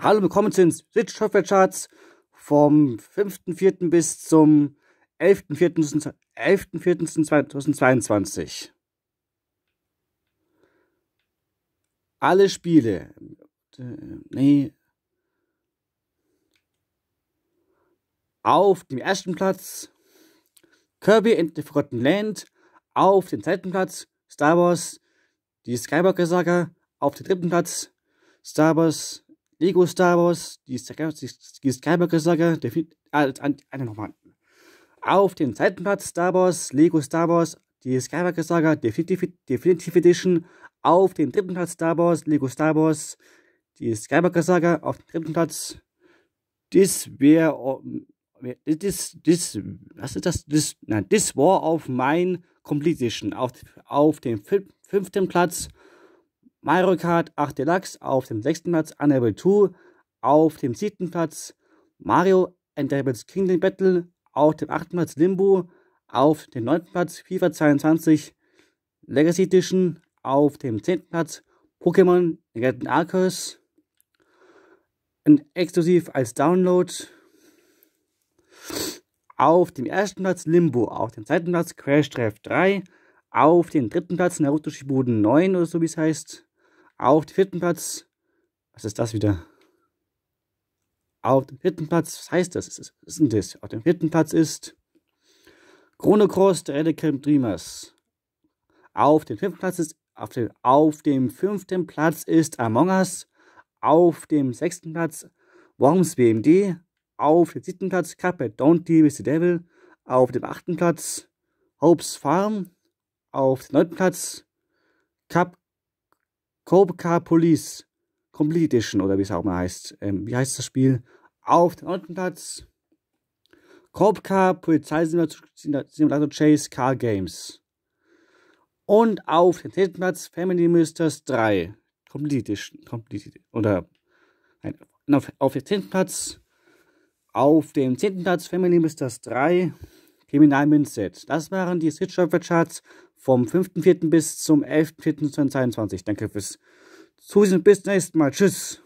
Hallo, willkommen zu den Switch Software Charts vom 5.4. bis zum 11.4.2022. Alle Spiele. Äh, nee. Auf dem ersten Platz Kirby in the Forgotten Land. Auf dem zweiten Platz Star Wars, die Skywalker Saga. Auf dem dritten Platz Star Wars, Lego Star Wars, die, die Skywalker-Saga, der eine nochmal. Auf dem zweiten Platz Star Wars, Lego Star Wars, die Skywalker-Saga, Definitive, Definitive Edition. Auf dem dritten Platz Star Wars, Lego Star Wars, die Skywalker-Saga. Auf dem dritten Platz, this wäre, das, das, was ist das? Das, nein, das war of mine Completion. Auf, auf dem fünften Platz Mario Kart 8 Deluxe auf dem 6. Platz, Unable 2 auf dem 7. Platz, Mario and Rabbids Kingdom Battle auf dem 8. Platz, Limbo auf dem 9. Platz, FIFA 22 Legacy Edition auf dem 10. Platz, Pokémon Legenden Arceus exklusiv als Download auf dem 1. Platz Limbo, auf dem 2. Platz Crash Draft 3, auf dem 3. Platz Naruto Shippuden 9 oder so wie es heißt, auf den vierten Platz. Was ist das wieder? Auf dem vierten Platz, was heißt das? Was ist denn das? Auf dem vierten Platz ist Krone Cross der Edekrim Dreamers. Auf dem fünften Platz ist auf dem, auf dem fünften Platz ist Among Us. Auf dem sechsten Platz Worms BMD. Auf dem siebten Platz Cuphead Don't Deal with the Devil. Auf dem achten Platz Hope's Farm. Auf dem neunten Platz Cup Cobra Police Complete Edition oder wie es auch mal heißt. Ähm, wie heißt das Spiel? Auf den 9. Platz. Cobra Simulator Chase Car Games. Und auf den 10. Platz Family Ministers 3. Complete Edition. Complete Oder nein, auf, auf den 10. Platz. Auf dem 10. Platz Family Ministers 3. Kriminal Mindset. Das waren die Sitchopper Charts vom 5.4. bis zum 11.4.2022. Danke fürs Zusehen. Bis zum nächsten Mal. Tschüss.